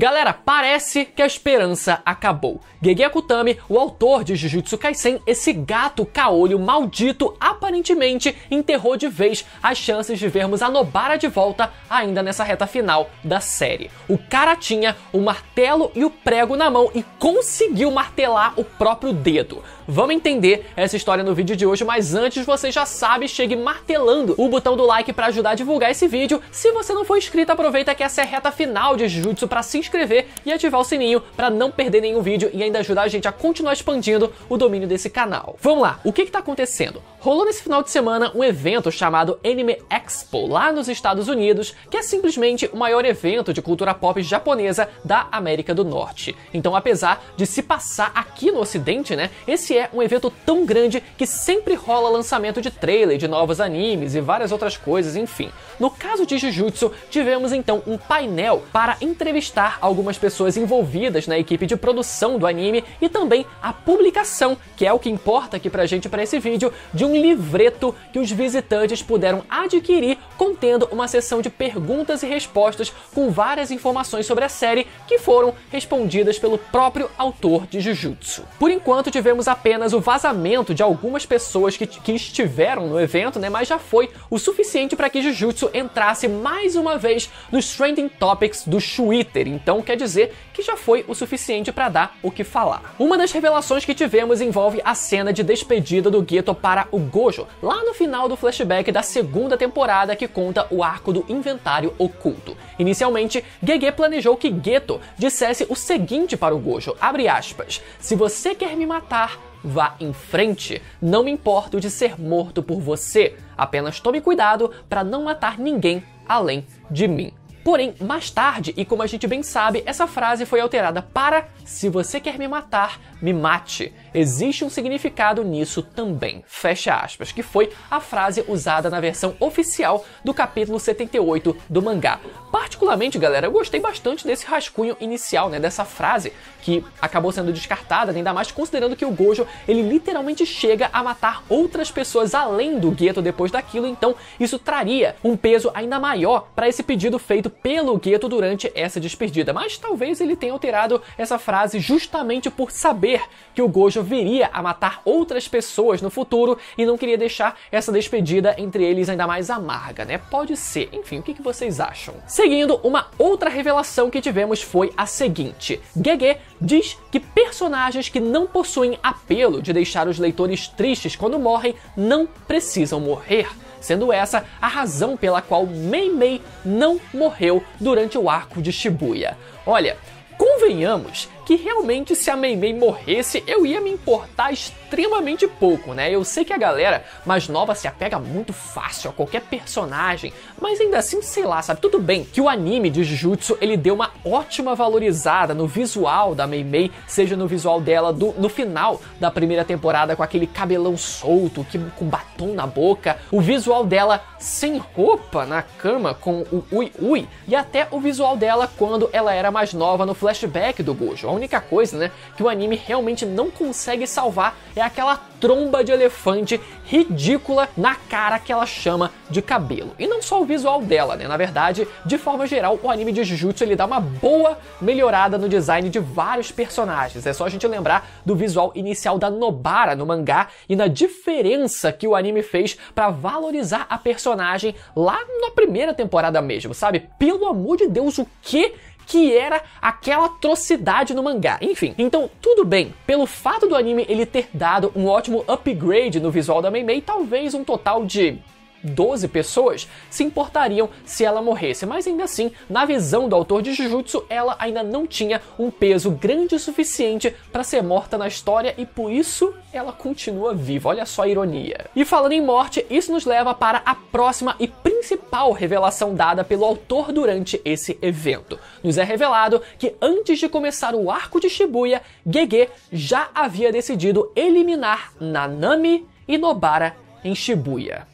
Galera, parece que a esperança acabou. Gege Akutami, o autor de Jujutsu Kaisen, esse gato caolho maldito, aparentemente enterrou de vez as chances de vermos a Nobara de volta ainda nessa reta final da série. O cara tinha o martelo e o prego na mão e conseguiu martelar o próprio dedo. Vamos entender essa história no vídeo de hoje, mas antes você já sabe, chegue martelando o botão do like para ajudar a divulgar esse vídeo. Se você não for inscrito, aproveita que essa é a reta final de Jujutsu para se inscrever e ativar o sininho para não perder nenhum vídeo e ainda ajudar a gente a continuar expandindo o domínio desse canal. Vamos lá, o que está acontecendo? Rolou nesse final de semana um evento chamado Anime Expo, lá nos Estados Unidos, que é simplesmente o maior evento de cultura pop japonesa da América do Norte. Então, apesar de se passar aqui no Ocidente, né, esse é um evento tão grande que sempre rola lançamento de trailer de novos animes e várias outras coisas, enfim. No caso de Jujutsu, tivemos então um painel para entrevistar algumas pessoas envolvidas na equipe de produção do anime e também a publicação, que é o que importa aqui pra gente para esse vídeo, de um livreto que os visitantes puderam adquirir, contendo uma sessão de perguntas e respostas com várias informações sobre a série que foram respondidas pelo próprio autor de Jujutsu. Por enquanto, tivemos apenas o vazamento de algumas pessoas que, que estiveram no evento, né, mas já foi o suficiente para que Jujutsu entrasse mais uma vez nos trending topics do Twitter. Então, quer dizer que já foi o suficiente para dar o que falar. Uma das revelações que tivemos envolve a cena de despedida do Gueto para o o Gojo lá no final do flashback da segunda temporada que conta o arco do inventário oculto. Inicialmente, Gege planejou que Geto dissesse o seguinte para o Gojo, aspas, se você quer me matar, vá em frente, não me importo de ser morto por você, apenas tome cuidado para não matar ninguém além de mim. Porém, mais tarde, e como a gente bem sabe, essa frase foi alterada para se você quer me matar, me mate. Existe um significado nisso também. Fecha aspas, que foi a frase usada na versão oficial do capítulo 78 do mangá. Particularmente, galera, eu gostei bastante desse rascunho inicial, né, dessa frase que acabou sendo descartada, né, ainda mais considerando que o Gojo, ele literalmente chega a matar outras pessoas além do gueto depois daquilo, então isso traria um peso ainda maior para esse pedido feito pelo gueto durante essa despedida, mas talvez ele tenha alterado essa frase justamente por saber que o Gojo viria a matar outras pessoas no futuro e não queria deixar essa despedida entre eles ainda mais amarga, né? Pode ser. Enfim, o que, vocês acham? Seguindo, uma outra revelação que tivemos foi a seguinte: Gege diz que personagens que não possuem apelo de deixar os leitores tristes quando morrem não precisam morrer sendo essa a razão pela qual Mei Mei não morreu durante o arco de Shibuya. Olha, convenhamos que realmente se a Mei Mei morresse, eu ia me importar extremamente pouco, né? Eu sei que a galera mais nova se apega muito fácil a qualquer personagem, mas ainda assim, sei lá, sabe? Tudo bem que o anime de Jujutsu, ele deu uma ótima valorizada no visual da Mei Mei, seja no visual dela do, no final da primeira temporada com aquele cabelão solto, que, com batom na boca, o visual dela sem roupa na cama com o ui ui, e até o visual dela quando ela era mais nova no flashback do Gojo, única coisa, né, que o anime realmente não consegue salvar é aquela tromba de elefante ridícula na cara que ela chama de cabelo. E não só o visual dela, né? Na verdade, de forma geral, o anime de Jujutsu ele dá uma boa melhorada no design de vários personagens. É só a gente lembrar do visual inicial da Nobara no mangá e na diferença que o anime fez para valorizar a personagem lá na primeira temporada mesmo, sabe? Pelo amor de Deus, o que que era aquela atrocidade no mangá. Enfim, então tudo bem, pelo fato do anime ele ter dado um ótimo upgrade no visual da Mei, talvez um total de 12 pessoas se importariam se ela morresse, mas ainda assim, na visão do autor de Jujutsu, ela ainda não tinha um peso grande o suficiente para ser morta na história e por isso ela continua viva. Olha só a ironia. E falando em morte, isso nos leva para a próxima e principal revelação dada pelo autor durante esse evento. Nos é revelado que antes de começar o arco de Shibuya, Gege já havia decidido eliminar Nanami e Nobara em Shibuya.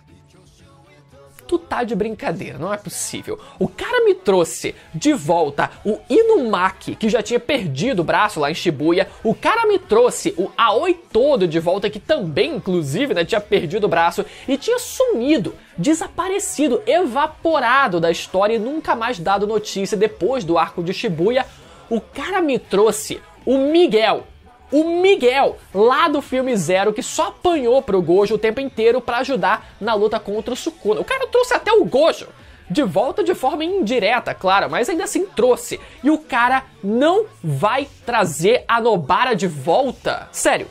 Tu tá de brincadeira, não é possível. O cara me trouxe de volta o Inumaki, que já tinha perdido o braço lá em Shibuya. O cara me trouxe o Aoi todo de volta, que também, inclusive, né, tinha perdido o braço e tinha sumido, desaparecido, evaporado da história e nunca mais dado notícia depois do arco de Shibuya. O cara me trouxe o Miguel, o Miguel, lá do filme Zero, que só apanhou pro Gojo o tempo inteiro para ajudar na luta contra o Sukuna. O cara trouxe até o Gojo de volta de forma indireta, claro, mas ainda assim trouxe. E o cara não vai trazer a Nobara de volta. Sério.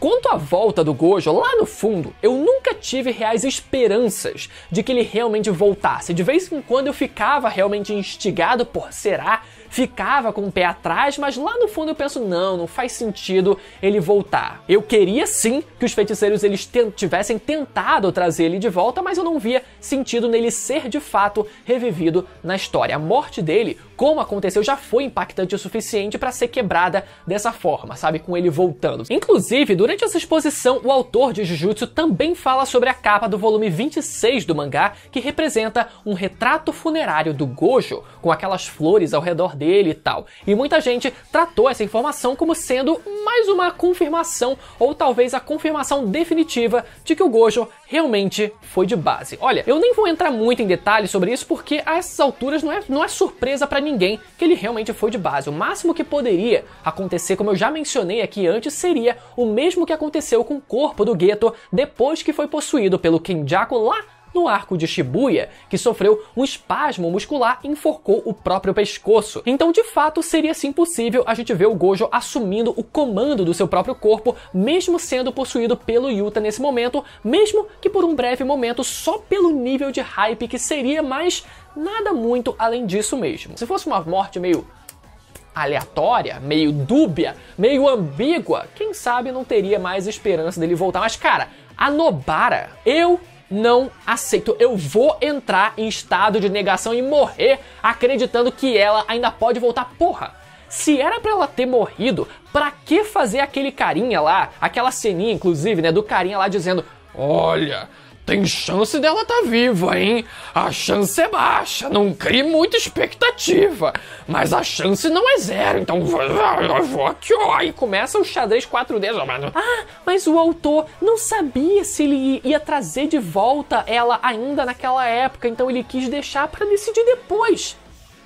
Quanto à volta do Gojo, lá no fundo, eu nunca tive reais esperanças de que ele realmente voltasse. De vez em quando eu ficava realmente instigado por será ficava com o pé atrás, mas lá no fundo eu penso, não, não faz sentido ele voltar. Eu queria sim que os feiticeiros eles tivessem tentado trazer ele de volta, mas eu não via sentido nele ser de fato revivido na história. A morte dele, como aconteceu, já foi impactante o suficiente para ser quebrada dessa forma, sabe, com ele voltando. Inclusive, durante essa exposição, o autor de Jujutsu também fala sobre a capa do volume 26 do mangá, que representa um retrato funerário do Gojo, com aquelas flores ao redor dele dele e tal. E muita gente tratou essa informação como sendo mais uma confirmação, ou talvez a confirmação definitiva de que o Gojo realmente foi de base. Olha, eu nem vou entrar muito em detalhes sobre isso porque a essas alturas não é, não é surpresa para ninguém que ele realmente foi de base. O máximo que poderia acontecer, como eu já mencionei aqui antes, seria o mesmo que aconteceu com o corpo do Gueto depois que foi possuído pelo Kenjaku lá no arco de Shibuya, que sofreu um espasmo muscular e enforcou o próprio pescoço. Então, de fato, seria sim possível a gente ver o Gojo assumindo o comando do seu próprio corpo, mesmo sendo possuído pelo Yuta nesse momento, mesmo que por um breve momento só pelo nível de hype que seria, mas nada muito além disso mesmo. Se fosse uma morte meio aleatória, meio dúbia, meio ambígua, quem sabe não teria mais esperança dele voltar. Mas, cara, a Nobara, eu não aceito. Eu vou entrar em estado de negação e morrer acreditando que ela ainda pode voltar. Porra! Se era para ela ter morrido, para que fazer aquele carinha lá, aquela ceninha inclusive, né, do carinha lá dizendo: "Olha, tem chance dela estar tá viva, hein? A chance é baixa, não crie muita expectativa. Mas a chance não é zero, então vou aqui, ó. E começa o xadrez 4D. Ah, mas o autor não sabia se ele ia trazer de volta ela ainda naquela época, então ele quis deixar para decidir depois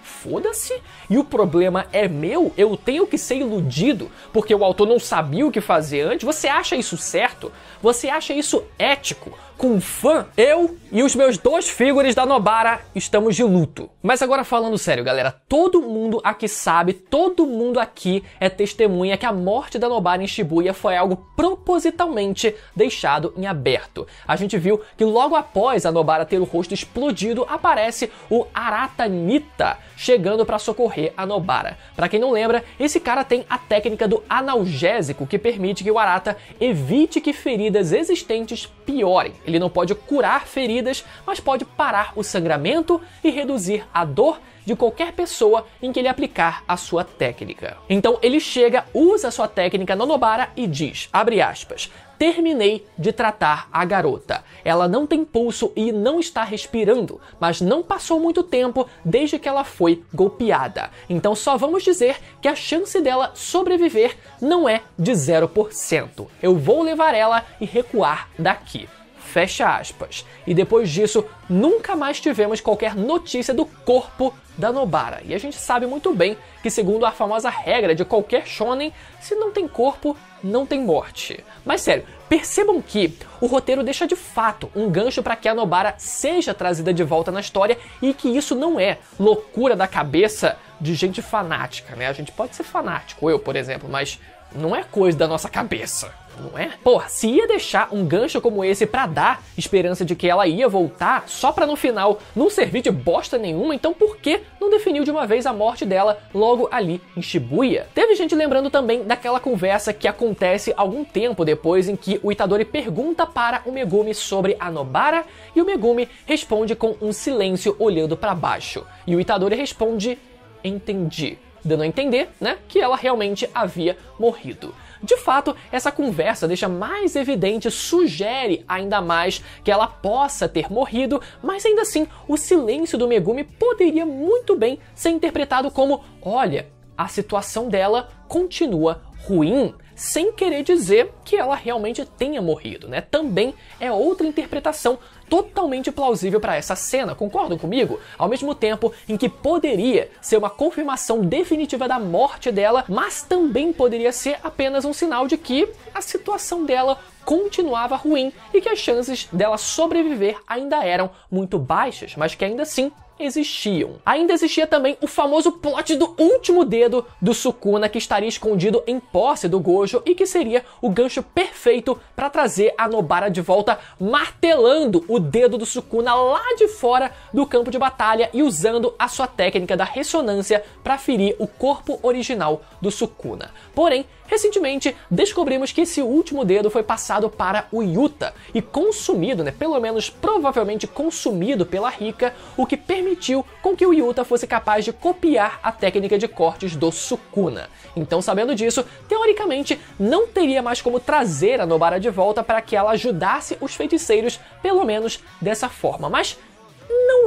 foda-se, e o problema é meu, eu tenho que ser iludido porque o autor não sabia o que fazer antes. Você acha isso certo? Você acha isso ético? com fã, eu e os meus dois figures da Nobara estamos de luto. Mas agora falando sério, galera, todo mundo aqui sabe, todo mundo aqui é testemunha que a morte da Nobara em Shibuya foi algo propositalmente deixado em aberto. A gente viu que logo após a Nobara ter o rosto explodido, aparece o Arata Nita chegando para socorrer a Nobara. Para quem não lembra, esse cara tem a técnica do analgésico que permite que o Arata evite que feridas existentes piorem. Ele não pode curar feridas, mas pode parar o sangramento e reduzir a dor de qualquer pessoa em que ele aplicar a sua técnica. Então ele chega, usa a sua técnica Nonobara e diz, abre aspas, terminei de tratar a garota. Ela não tem pulso e não está respirando, mas não passou muito tempo desde que ela foi golpeada. Então só vamos dizer que a chance dela sobreviver não é de 0%. Eu vou levar ela e recuar daqui. Fecha aspas. E depois disso, nunca mais tivemos qualquer notícia do corpo da Nobara. E a gente sabe muito bem que, segundo a famosa regra de qualquer shonen, se não tem corpo, não tem morte. Mas sério, percebam que o roteiro deixa de fato um gancho para que a Nobara seja trazida de volta na história e que isso não é loucura da cabeça de gente fanática, né? A gente pode ser fanático, eu, por exemplo, mas não é coisa da nossa cabeça. Não é? Porra, se ia deixar um gancho como esse para dar esperança de que ela ia voltar, só pra no final não servir de bosta nenhuma, então por que não definiu de uma vez a morte dela logo ali em Shibuya? Teve gente lembrando também daquela conversa que acontece algum tempo depois em que o Itadori pergunta para o Megumi sobre a Nobara e o Megumi responde com um silêncio olhando para baixo. E o Itadori responde: Entendi dando a entender, né, que ela realmente havia morrido. De fato, essa conversa deixa mais evidente, sugere ainda mais que ela possa ter morrido, mas ainda assim, o silêncio do Megumi poderia muito bem ser interpretado como: olha, a situação dela continua ruim. Sem querer dizer que ela realmente tenha morrido, né? Também é outra interpretação totalmente plausível para essa cena, concordam comigo? Ao mesmo tempo em que poderia ser uma confirmação definitiva da morte dela, mas também poderia ser apenas um sinal de que a situação dela continuava ruim e que as chances dela sobreviver ainda eram muito baixas, mas que ainda assim existiam. Ainda existia também o famoso plot do último dedo do Sukuna que estaria escondido em posse do Gojo e que seria o gancho perfeito para trazer a Nobara de volta martelando o o dedo do Sukuna lá de fora do campo de batalha e usando a sua técnica da ressonância para ferir o corpo original do Sukuna. Porém, Recentemente, descobrimos que esse último dedo foi passado para o Yuta e consumido, né, pelo menos provavelmente consumido pela Rika, o que permitiu com que o Yuta fosse capaz de copiar a técnica de cortes do Sukuna. Então, sabendo disso, teoricamente não teria mais como trazer a Nobara de volta para que ela ajudasse os feiticeiros, pelo menos dessa forma. Mas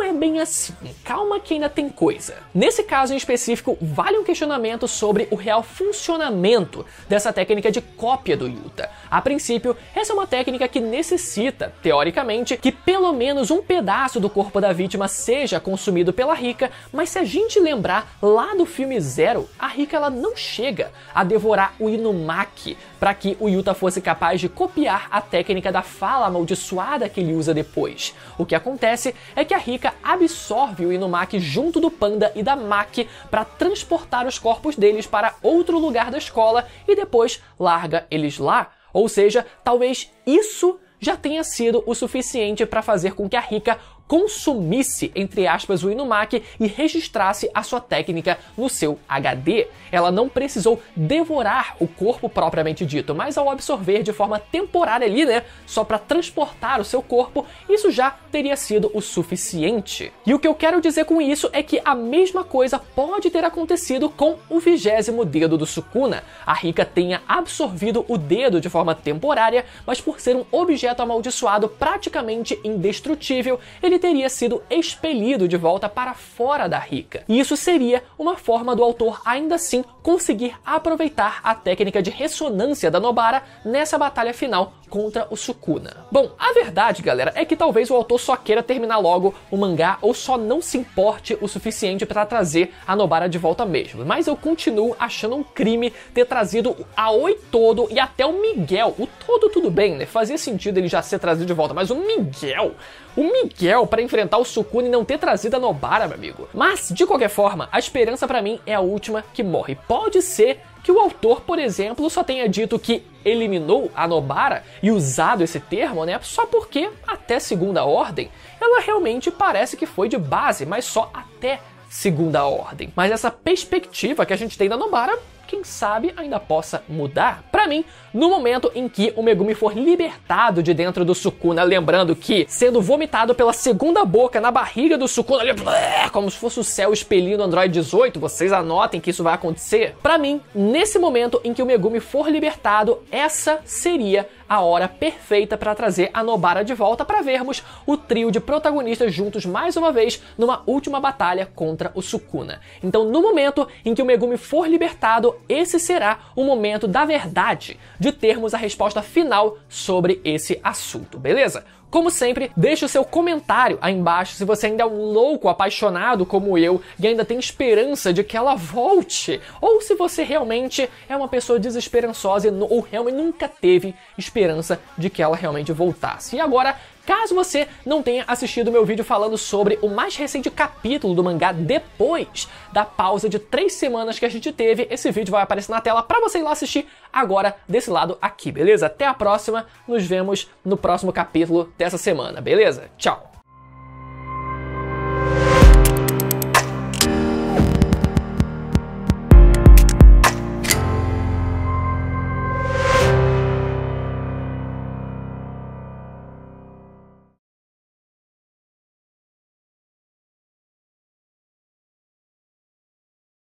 não é bem assim. Calma que ainda tem coisa. Nesse caso em específico, vale um questionamento sobre o real funcionamento dessa técnica de cópia do Yuta. A princípio, essa é uma técnica que necessita, teoricamente, que pelo menos um pedaço do corpo da vítima seja consumido pela Rika, mas se a gente lembrar lá do filme Zero, a Rika ela não chega a devorar o Inumaki para que o Yuta fosse capaz de copiar a técnica da fala amaldiçoada que ele usa depois. O que acontece é que a Rika absorve o Inumaki junto do Panda e da Maki para transportar os corpos deles para outro lugar da escola e depois larga eles lá. Ou seja, talvez isso já tenha sido o suficiente para fazer com que a Rika consumisse, entre aspas, o Inumaki e registrasse a sua técnica no seu HD. Ela não precisou devorar o corpo propriamente dito, mas ao absorver de forma temporária ali, né, só para transportar o seu corpo, isso já teria sido o suficiente. E o que eu quero dizer com isso é que a mesma coisa pode ter acontecido com o vigésimo dedo do Sukuna. A Rika tenha absorvido o dedo de forma temporária, mas por ser um objeto amaldiçoado praticamente indestrutível, ele teria sido expelido de volta para fora da rica. E isso seria uma forma do autor ainda assim conseguir aproveitar a técnica de ressonância da Nobara nessa batalha final contra o Sukuna. Bom, a verdade, galera, é que talvez o autor só queira terminar logo o mangá ou só não se importe o suficiente para trazer a Nobara de volta mesmo. Mas eu continuo achando um crime ter trazido a Oi todo e até o Miguel. O todo tudo bem, né? Fazia sentido ele já ser trazido de volta, mas o Miguel o Miguel para enfrentar o Sukuna e não ter trazido a Nobara, meu amigo. Mas, de qualquer forma, a esperança para mim é a última que morre. Pode ser que o autor, por exemplo, só tenha dito que eliminou a Nobara e usado esse termo, né? Só porque, até segunda ordem, ela realmente parece que foi de base, mas só até segunda ordem. Mas essa perspectiva que a gente tem da Nobara quem sabe ainda possa mudar para mim no momento em que o Megumi for libertado de dentro do Sukuna, lembrando que sendo vomitado pela segunda boca na barriga do Sukuna, ele, como se fosse o céu expelindo Android 18, vocês anotem que isso vai acontecer. Para mim, nesse momento em que o Megumi for libertado, essa seria a hora perfeita para trazer a Nobara de volta para vermos o trio de protagonistas juntos mais uma vez numa última batalha contra o Sukuna. Então, no momento em que o Megumi for libertado, esse será o momento da verdade de termos a resposta final sobre esse assunto, beleza? Como sempre, deixe o seu comentário aí embaixo se você ainda é um louco apaixonado como eu e ainda tem esperança de que ela volte, ou se você realmente é uma pessoa desesperançosa ou realmente nunca teve esperança de que ela realmente voltasse. E agora Caso você não tenha assistido meu vídeo falando sobre o mais recente capítulo do mangá depois da pausa de três semanas que a gente teve, esse vídeo vai aparecer na tela para você ir lá assistir agora desse lado aqui, beleza? Até a próxima, nos vemos no próximo capítulo dessa semana, beleza? Tchau!